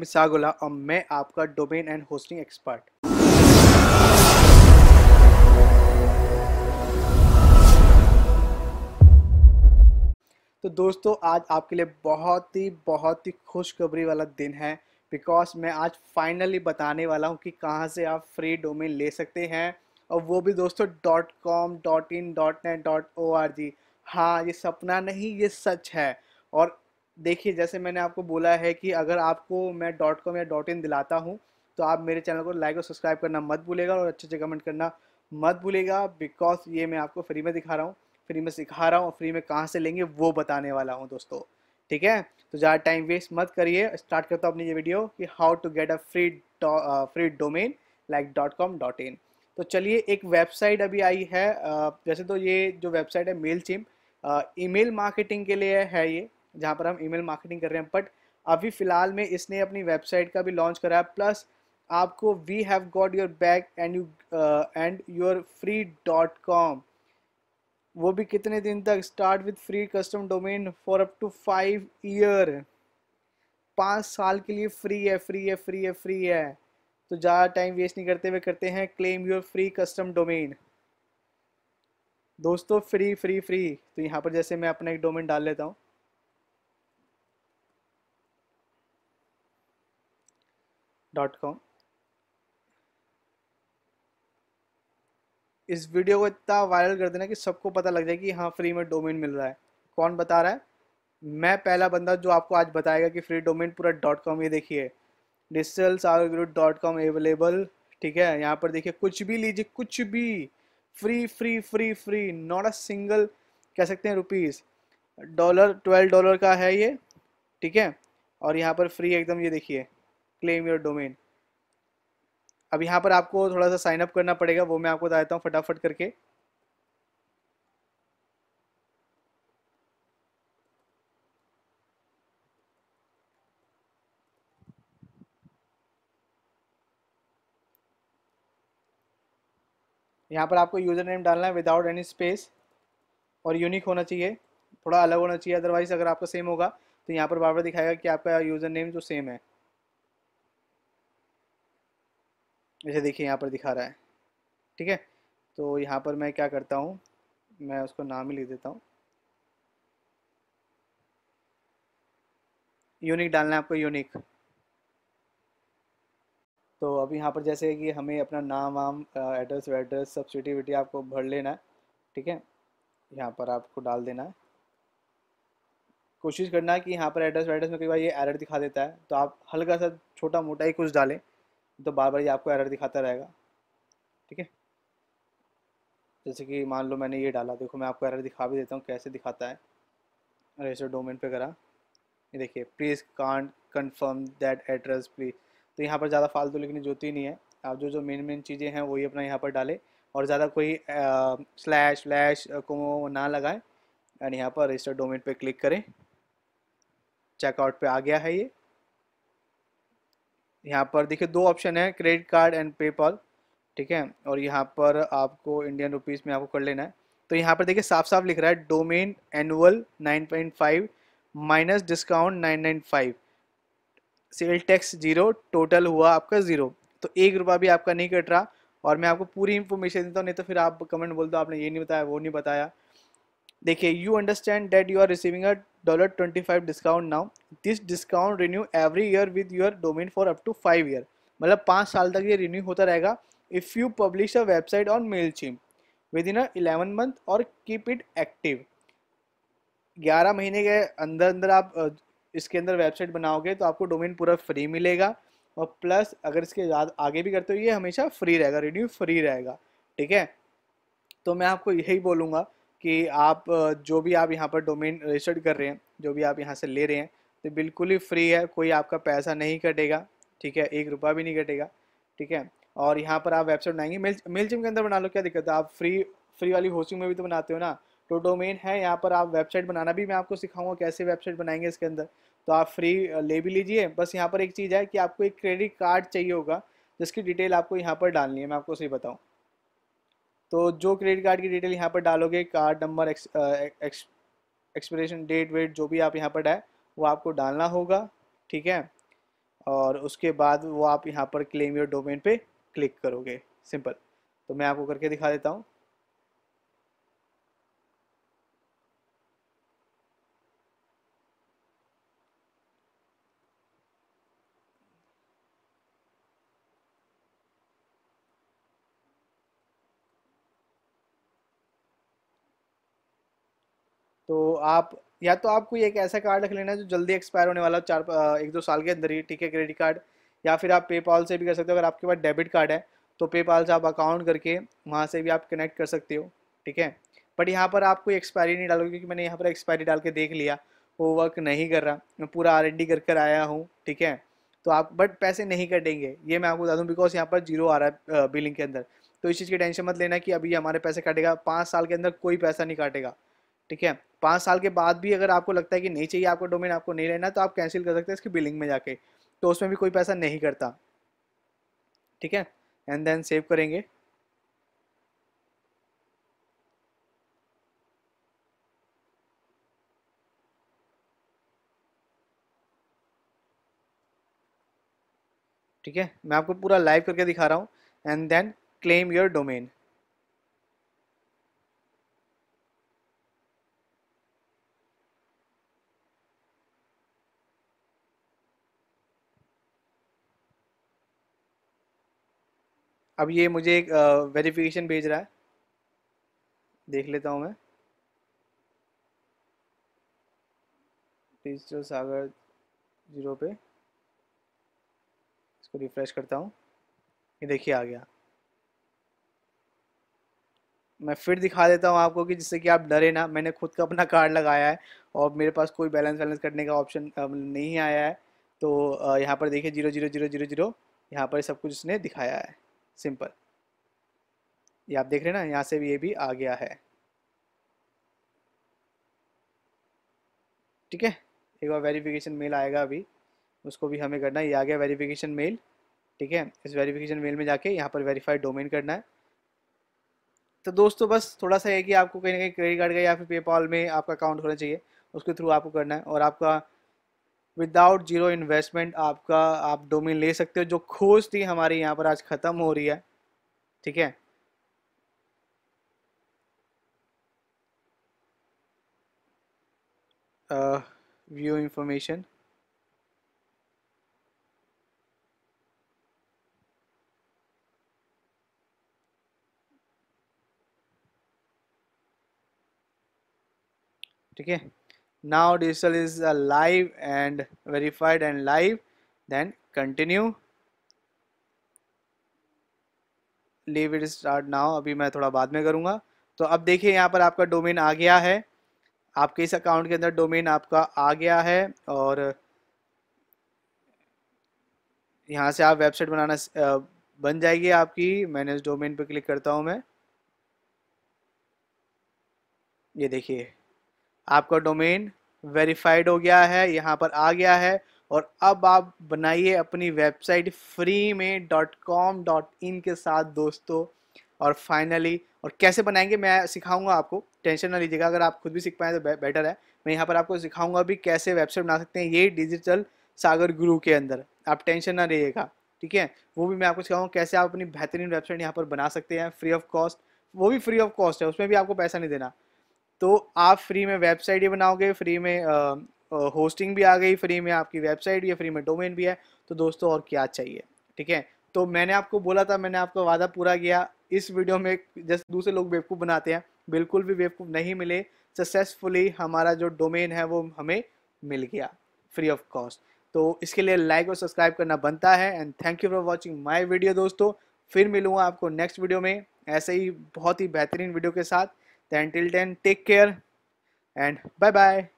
मिसागुला और मैं आपका डोमेन एंड होस्टिंग एक्सपर्ट तो दोस्तों आज आपके लिए बहुत ही बहुत ही खुशखबरी वाला दिन है बिकॉज मैं आज फाइनली बताने वाला हूँ कि कहाँ से आप फ्री डोमेन ले सकते हैं और वो भी दोस्तों dot com dot in dot net dot O R G हाँ ये सपना नहीं ये सच है और देखिए जैसे मैंने आपको बोला है कि अगर आपको मैं डॉट कॉम या डॉट इन दिलाता हूँ तो आप मेरे चैनल को लाइक और सब्सक्राइब करना मत भूलेगा और अच्छे अच्छे कमेंट करना मत भूलेगा बिकॉज ये मैं आपको फ्री में दिखा रहा हूँ फ्री में सिखा रहा हूँ और फ्री में कहाँ से लेंगे वो बताने वाला हूँ दोस्तों ठीक है तो ज़्यादा टाइम वेस्ट मत करिए स्टार्ट करता हूँ अपनी ये वीडियो कि how to get a free free domain like dot com dot in तो चलिए एक वेबसाइट अभी आई है वैसे तो ये जो वेबसाइट है मेल चिम ईमेल मार्केटिंग के लिए है ये जहाँ पर हम ईमेल मार्केटिंग कर रहे हैं बट अभी फ़िलहाल में इसने अपनी वेबसाइट का भी लॉन्च करा है प्लस आपको we have got your back and you and your free dot com वो भी कितने दिन तक start with free custom domain for up to five year पाँच साल के लिए फ्री है फ्री है फ्री है फ्री है तो ज़्यादा टाइम वेस्ट नहीं करते हुए करते हैं claim your free custom domain दोस्तों फ्री फ्री फ्री तो यहाँ पर जैसे मैं अपना एक डोमेन डाल लेता हूँ डॉट कॉम इस वीडियो को इतना वायरल कर देना कि सबको पता लग जाए कि हाँ फ्री में डोमेन मिल रहा है कौन बता रहा है मैं पहला बंदा जो आपको आज बताएगा कि फ्री डोमेन पूरा डॉट कॉम ये देखिए digital Sagar dot com available ठीक है यहाँ पर देखिए कुछ भी लीजिए कुछ भी free free free free not a single कह सकते हैं रुपीज़ डॉलर ट्वेल्व डॉलर का है ये ठीक है और यहाँ पर फ्री एकदम ये देखिए क्लेम योर डोमेन अब यहाँ पर आपको थोड़ा सा साइन अप करना पड़ेगा वो मैं आपको बता देता हूँ फटाफट करके यहाँ पर आपको यूज़र नेम डालना है विदाउट एनी स्पेस और यूनिक होना चाहिए थोड़ा अलग होना चाहिए अदरवाइज़ अगर आपका सेम होगा तो यहाँ पर बार बार दिखाएगा कि आपका यूज़र नेम जो सेम है जैसे देखिए यहाँ पर दिखा रहा है ठीक है तो यहाँ पर मैं क्या करता हूँ मैं उसको नाम ही लिख देता हूँ यूनिक डालना है आपको यूनिक तो अभी यहाँ पर जैसे कि हमें अपना नाम वाम एड्रेस वेड्रेस सब सिटी आपको भर लेना है ठीक है यहाँ पर आपको डाल देना है कोशिश करना है कि यहाँ पर एड्रेस वेड्रेस में कई बार ये एरर दिखा देता है तो आप हल्का सा छोटा मोटा ही कुछ डालें तो बार बार ये आपको एरर दिखाता रहेगा ठीक है जैसे कि मान लो मैंने ये डाला देखो मैं आपको एरर दिखा भी देता हूँ कैसे दिखाता है रजिस्टर डोमेन पे करा ये देखिए please can't confirm that address please तो यहाँ पर ज़्यादा फालतू लिखने जो ही नहीं है आप जो जो मेन मेन चीज़ें हैं वही अपना यहाँ पर डालें और ज़्यादा कोई आ, स्लैश स्लैश को ना लगाएं एंड यहाँ पर रजिस्टर डोमेन पे क्लिक करें चेकआउट पे आ गया है ये यहाँ पर देखिए दो ऑप्शन है क्रेडिट कार्ड एंड पेपॉल ठीक है और यहाँ पर आपको इंडियन रुपीज़ में आपको कर लेना है तो यहाँ पर देखिए साफ साफ लिख रहा है domain annual 9.5 minus discount 995 sale tax zero total हुआ आपका ज़ीरो तो एक रुपया भी आपका नहीं कट रहा और मैं आपको पूरी इन्फॉर्मेशन देता हूँ नहीं तो फिर आप कमेंट बोल दो आपने ये नहीं बताया वो नहीं बताया देखिए you understand that you are receiving a dollar twenty five discount now this discount renew every year with your domain for up to five year मतलब पाँच साल तक ये रिन्यू होता रहेगा if you publish a website on Mailchimp within eleven month और keep it active ग्यारह महीने के अंदर अंदर आप इसके अंदर वेबसाइट बनाओगे तो आपको डोमेन पूरा फ्री मिलेगा और प्लस अगर इसके आगे भी करते हो ये हमेशा फ्री रहेगा रिन्यू फ्री रहेगा ठीक है तो मैं आपको यही बोलूँगा कि आप जो भी आप यहाँ पर डोमेन रजिस्टर्ड कर रहे हैं जो भी आप यहाँ से ले रहे हैं तो बिल्कुल ही फ्री है कोई आपका पैसा नहीं कटेगा ठीक है एक रुपया भी नहीं कटेगा ठीक है और यहाँ पर आप वेबसाइट बनाएंगे मेल मेल जिम के अंदर बना लो क्या दिक्कत है आप फ्री फ्री वाली होस्टिंग में भी तो बनाते हो ना तो डोमेन है यहाँ पर आप वेबसाइट बनाना भी मैं आपको सिखाऊंगा कैसे वेबसाइट बनाएंगे इसके अंदर तो आप फ्री ले भी लीजिए बस यहाँ पर एक चीज़ है कि आपको एक क्रेडिट कार्ड चाहिए होगा जिसकी डिटेल आपको यहाँ पर डालनी है मैं आपको सही बताऊँ तो जो क्रेडिट कार्ड की डिटेल यहाँ पर डालोगे कार्ड नंबर एक्सपिरेशन डेट वेट जो भी आप यहाँ पर डाए वो आपको डालना होगा ठीक है और उसके बाद वो आप यहाँ पर क्लेम योर डोमेन पे क्लिक करोगे सिंपल तो मैं आपको करके दिखा देता हूँ तो आप या तो आप कोई एक ऐसा कार्ड रख लेना जो जल्दी एक्सपायर होने वाला चार एक दो साल के अंदर ही ठीक है क्रेडिट कार्ड या फिर आप पेपॉल से भी कर सकते हो अगर आपके पास डेबिट कार्ड है तो पेपॉल से आप अकाउंट करके वहाँ से भी आप कनेक्ट कर सकते हो ठीक है बट यहाँ पर आप कोई एक्सपायरी नहीं डालोगे क्योंकि मैंने यहाँ पर एक्सपायरी डाल के देख लिया वो वर्क नहीं कर रहा मैं पूरा आर डी कर कर आया हूँ ठीक है तो आप बट पैसे नहीं कटेंगे ये मैं आपको बता दूँ बिकॉज यहाँ पर जीरो आ रहा है बिलिंग के अंदर तो इस चीज़ की टेंशन मत लेना कि अभी हमारे पैसे काटेगा पाँच साल के अंदर कोई पैसा नहीं काटेगा ठीक है पाँच साल के बाद भी अगर आपको लगता है कि नहीं चाहिए आपको डोमेन आपको नहीं लेना तो आप कैंसिल कर सकते हैं इसकी बिलिंग में जाके तो उसमें भी कोई पैसा नहीं करता ठीक है एंड देन सेव करेंगे ठीक है मैं आपको पूरा लाइव करके दिखा रहा हूँ and then claim your domain अब ये मुझे एक वेरिफिकेशन भेज रहा है देख लेता हूँ मैं डिजिटल सागर जीरो पे इसको रिफ्रेश करता हूँ ये देखिए आ गया मैं फिर दिखा देता हूँ आपको कि जिससे कि आप डरे ना मैंने खुद का अपना कार्ड लगाया है और मेरे पास कोई बैलेंस वैलेंस करने का ऑप्शन नहीं आया है तो यहाँ पर देखिए zero zero zero zero zero यहाँ पर सब कुछ उसने दिखाया है सिंपल ये आप देख रहे हैं ना यहाँ से भी ये भी आ गया है ठीक है एक बार वेरिफिकेशन मेल आएगा अभी उसको भी हमें करना है ये आ गया वेरिफिकेशन मेल ठीक है इस वेरिफिकेशन मेल में जाके यहाँ पर वेरीफाइड डोमेन करना है तो दोस्तों बस थोड़ा सा है कि आपको कहीं ना कहीं क्रेडिट कार्ड का या फिर पेपॉल में आपका अकाउंट होना चाहिए उसके थ्रू आपको करना है और आपका विदाउट जीरो इन्वेस्टमेंट आपका आप डोमेन ले सकते हो जो खोज थी हमारे यहाँ पर आज ख़त्म हो रही है ठीक है व्यू इंफॉर्मेशन ठीक है now digital is uh, live and verified and live then continue leave it start now अभी मैं थोड़ा बाद में करूँगा तो अब देखिए यहाँ पर आपका डोमेन आ गया है आपके इस अकाउंट के अंदर डोमेन आपका आ गया है और यहाँ से आप वेबसाइट बनाना बन जाएगी आपकी मैंने इस डोमेन पर क्लिक करता हूँ मैं ये देखिए आपका डोमेन वेरीफाइड हो गया है यहाँ पर आ गया है और अब आप बनाइए अपनी वेबसाइट फ्री में डॉट कॉम डॉट इन के साथ दोस्तों और फाइनली और कैसे बनाएंगे मैं सिखाऊंगा आपको टेंशन ना लीजिएगा अगर आप खुद भी सीख पाए तो बेटर है मैं यहाँ पर आपको सिखाऊंगा भी कैसे वेबसाइट बना सकते हैं ये डिजिटल सागर गुरु के अंदर आप टेंशन ना रहिएगा ठीक है वो भी मैं आपको सिखाऊंगा कैसे आप अपनी बेहतरीन वेबसाइट यहाँ पर बना सकते हैं फ्री ऑफ कॉस्ट वो भी फ्री ऑफ कॉस्ट है उसमें भी आपको पैसा नहीं देना तो आप फ्री में वेबसाइट ही बनाओगे फ्री में होस्टिंग भी आ गई फ्री में आपकी वेबसाइट भी है फ्री में डोमेन भी है तो दोस्तों और क्या चाहिए ठीक है तो मैंने आपको बोला था मैंने आपका वादा पूरा किया इस वीडियो में जैसे दूसरे लोग बेवकूफ़ बनाते हैं बिल्कुल भी बेवकूफ़ नहीं मिले सक्सेसफुली हमारा जो डोमेन है वो हमें मिल गया फ्री ऑफ कॉस्ट तो इसके लिए लाइक और सब्सक्राइब करना बनता है and thank you for watching my video दोस्तों फिर मिलूँगा आपको नेक्स्ट वीडियो में ऐसे ही बहुत ही बेहतरीन वीडियो के साथ Then till then, take care and bye bye.